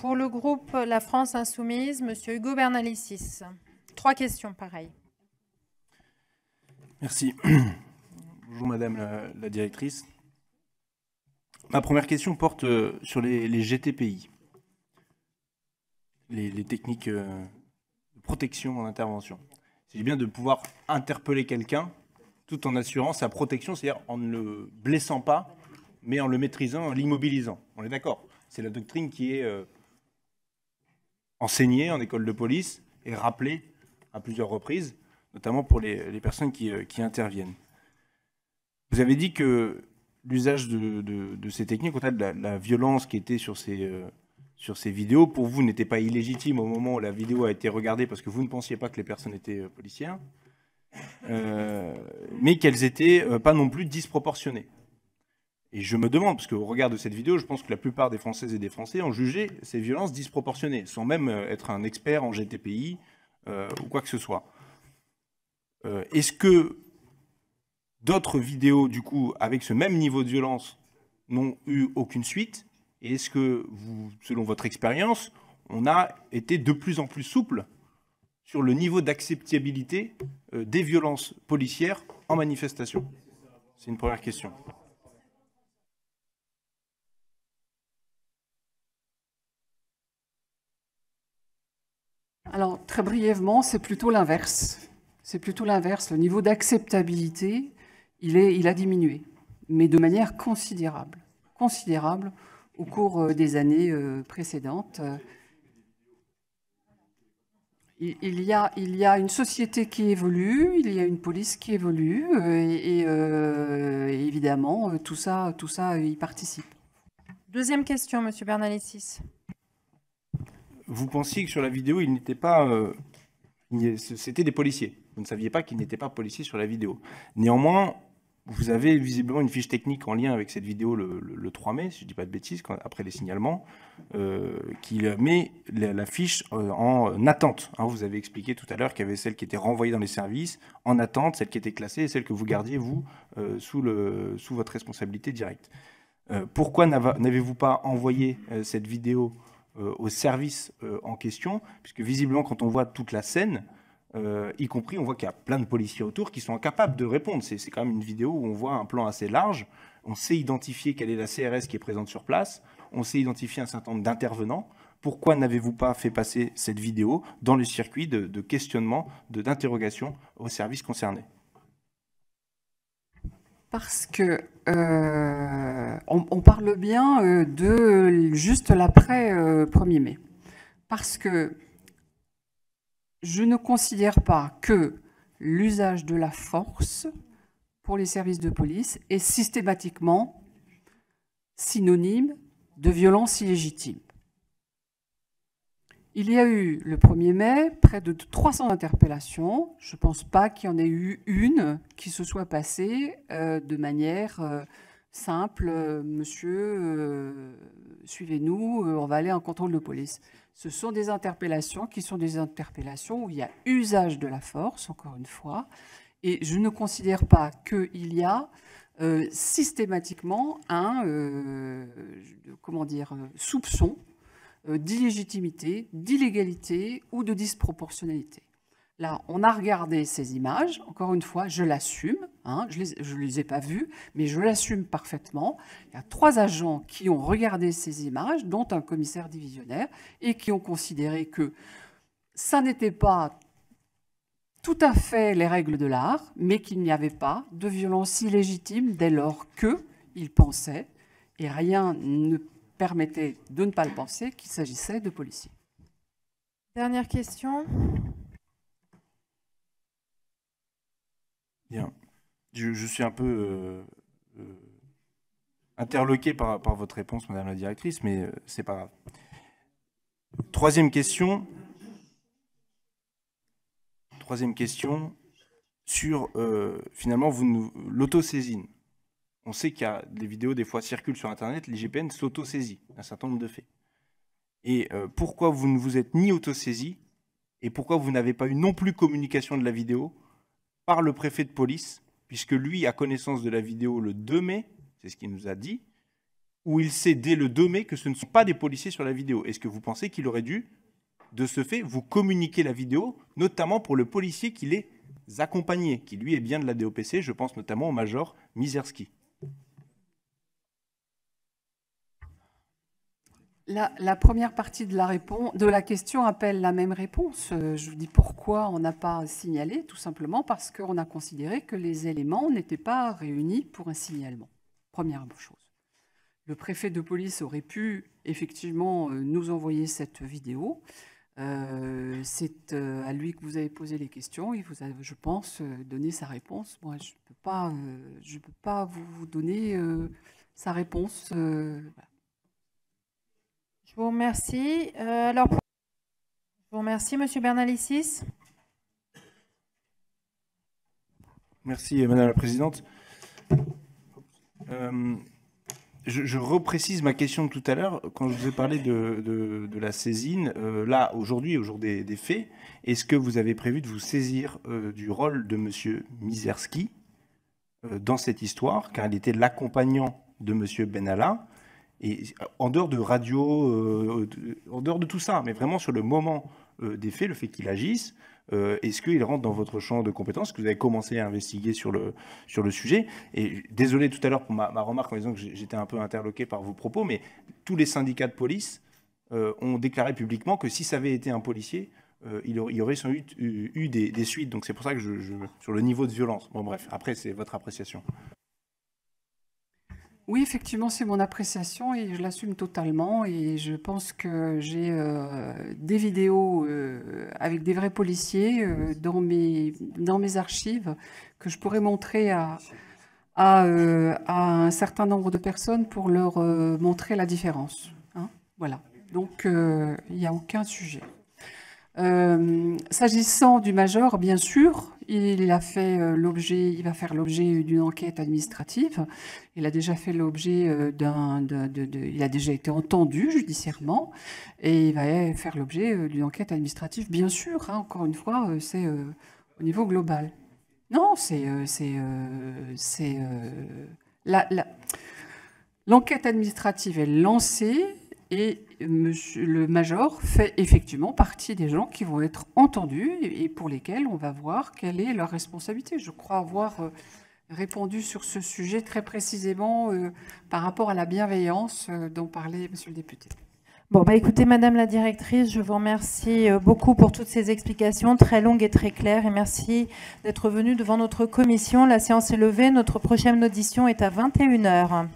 Pour le groupe La France Insoumise, Monsieur Hugo Bernalicis. Trois questions pareil. Merci. Bonjour Madame la, Directrice. Ma première question porte euh, sur les, GTPI, les, techniques euh, de protection en intervention. C'est bien de pouvoir interpeller quelqu'un tout en assurant sa protection, c'est-à-dire en ne le blessant pas, mais en le maîtrisant, en l'immobilisant. On est d'accord C'est la doctrine qui est euh, enseigné en école de police et rappelé à plusieurs reprises, notamment pour les, personnes euh, qui, interviennent. Vous avez dit que l'usage de, ces techniques, au de la, violence qui était euh, sur ces, vidéos, pour vous, n'était pas illégitime au moment où la vidéo a été regardée parce que vous ne pensiez pas que les personnes étaient euh, policières, mais qu'elles n'étaient pas non plus disproportionnées. Et je me demande, parce qu'au regard de cette vidéo, je pense que la plupart des Françaises et des Français ont jugé ces violences disproportionnées, sans même euh, être un expert en GTPI euh, ou quoi que ce soit. Euh, est-ce que d'autres vidéos, du coup, avec ce même niveau de violence, n'ont eu aucune suite Et est-ce que, vous, selon votre expérience, on a été de plus en plus souple sur le niveau d'acceptabilité des violences policières en manifestation C'est une première question. Alors, très brièvement, c'est plutôt l'inverse. C'est plutôt l'inverse. Le niveau d'acceptabilité, il, a diminué, mais de manière considérable. Considérable au cours euh, des années euh, précédentes. Euh, il y, a, une société qui évolue, il y a une police qui évolue, et, évidemment, tout ça, tout ça y participe. Deuxième question, Monsieur Bernalicis vous pensiez que sur la vidéo, il n'était pas. Euh, c'était des policiers. Vous ne saviez pas qu'ils n'étaient pas policiers sur la vidéo. Néanmoins, vous avez visiblement une fiche technique en lien avec cette vidéo le, 3 mai, si je ne dis pas de bêtises, après les signalements, euh, qui met la, fiche euh, en attente. Hein. vous avez expliqué tout à l'heure qu'il y avait celle qui était renvoyée dans les services en attente, celle qui était classée et celle que vous gardiez, vous, sous, sous, votre responsabilité directe. pourquoi n'avez-vous pas envoyé cette vidéo euh, au service euh, en question, puisque visiblement, quand on voit toute la scène, euh, y compris on voit qu'il y a plein de policiers autour qui sont incapables de répondre. C'est quand même une vidéo où on voit un plan assez large, on sait identifier quelle est la CRS qui est présente sur place, on sait identifier un certain nombre d'intervenants. Pourquoi n'avez-vous pas fait passer cette vidéo dans le circuit de, de questionnement, d'interrogation aux services concernés parce que euh, on, parle bien euh, de juste l'après 1er euh, mai. Parce que je ne considère pas que l'usage de la force pour les services de police est systématiquement synonyme de violence illégitime. Il y a eu le 1er mai près de 300 interpellations. Je ne pense pas qu'il y en ait eu une qui se soit passée euh, de manière euh, simple, euh, monsieur, suivez-nous, on va aller en contrôle de police. Ce sont des interpellations qui sont des interpellations où il y a usage de la force, encore une fois, et je ne considère pas qu'il y a systématiquement un comment dire, soupçon euh, d'illégitimité, d'illégalité ou de disproportionnalité. Là, on a regardé ces images. Encore une fois, je l'assume. Hein. je ne les, ai pas vues, mais je l'assume parfaitement. Il y a trois agents qui ont regardé ces images, dont un commissaire divisionnaire, et qui ont considéré que ça n'était pas tout à fait les règles de l'art, mais qu'il n'y avait pas de violence illégitime dès lors que, ils pensaient, et rien ne permettait de ne pas le penser qu'il s'agissait de policiers. Dernière question. Bien. Je, suis un peu euh, euh, interloqué par, votre réponse, Madame la Directrice, mais euh, c'est pas grave. Troisième question. Troisième question sur finalement l'autocésine on sait qu'il y a des vidéos des fois circulent sur Internet, l'IGPN s'auto-saisit un certain nombre de faits. Et euh, pourquoi vous ne vous êtes ni auto-saisi et pourquoi vous n'avez pas eu non plus communication de la vidéo par le préfet de police, puisque lui a connaissance de la vidéo le 2 mai, c'est ce qu'il nous a dit, où il sait dès le 2 mai que ce ne sont pas des policiers sur la vidéo. Est-ce que vous pensez qu'il aurait dû, de ce fait, vous communiquer la vidéo, notamment pour le policier qui les accompagnait, qui lui est bien de la DOPC, je pense notamment au major Miserski La, première partie de la, réponse, de la question appelle la même réponse. Euh, je vous dis pourquoi on n'a pas signalé, tout simplement parce qu'on a considéré que les éléments n'étaient pas réunis pour un signalement. Première chose. Le préfet de police aurait pu effectivement euh, nous envoyer cette vidéo. Euh, c'est à lui que vous avez posé les questions. Il vous a, je pense, donné sa réponse. Moi, je ne peux, pas, peux pas vous donner sa réponse. Je vous remercie. Euh, alors, je vous remercie, Monsieur Bernalicis. Merci, Madame la Présidente. Euh, je, reprécise ma question de tout à l'heure. Quand je vous ai parlé de, la saisine, euh, là, aujourd'hui, au jour des, faits, est-ce que vous avez prévu de vous saisir du rôle de M. Mizerski dans cette histoire, car il était l'accompagnant de M. Benalla et en dehors de radio, euh, en dehors de tout ça, mais vraiment sur le moment euh, des faits, le fait qu'il agisse, euh, est-ce qu'il rentre dans votre champ de compétences ce que vous avez commencé à investiguer sur le, sur le sujet Et désolé tout à l'heure pour ma, remarque en disant que j'étais un peu interloqué par vos propos, mais tous les syndicats de police ont déclaré publiquement que si ça avait été un policier, il, y aurait sans eu, des, suites. Donc c'est pour ça que je, sur le niveau de violence. Bon bref, après c'est votre appréciation. Oui, effectivement, c'est mon appréciation et je l'assume totalement. Et je pense que j'ai euh, des vidéos euh, avec des vrais policiers euh, dans, mes, dans mes archives que je pourrais montrer à, à, un certain nombre de personnes pour leur montrer la différence. Hein. voilà. Donc, il n'y a aucun sujet. Euh, s'agissant du major, bien sûr, il a fait euh, l'objet, il va faire l'objet d'une enquête administrative. Il a déjà fait l'objet euh, d'un, il a déjà été entendu judiciairement et il va faire l'objet d'une enquête administrative, bien sûr. Hein. encore une fois, c'est au niveau global. Non, c'est, c'est, c'est l'enquête administrative est lancée et monsieur, le major fait effectivement partie des gens qui vont être entendus et, pour lesquels on va voir quelle est leur responsabilité. Je crois avoir euh, répondu sur ce sujet très précisément euh, par rapport à la bienveillance euh, dont parlait monsieur le député. Bon, bah écoutez, Madame la Directrice, je vous remercie beaucoup pour toutes ces explications très longues et très claires. Et merci d'être venue devant notre commission. La séance est levée. Notre prochaine audition est à 21h.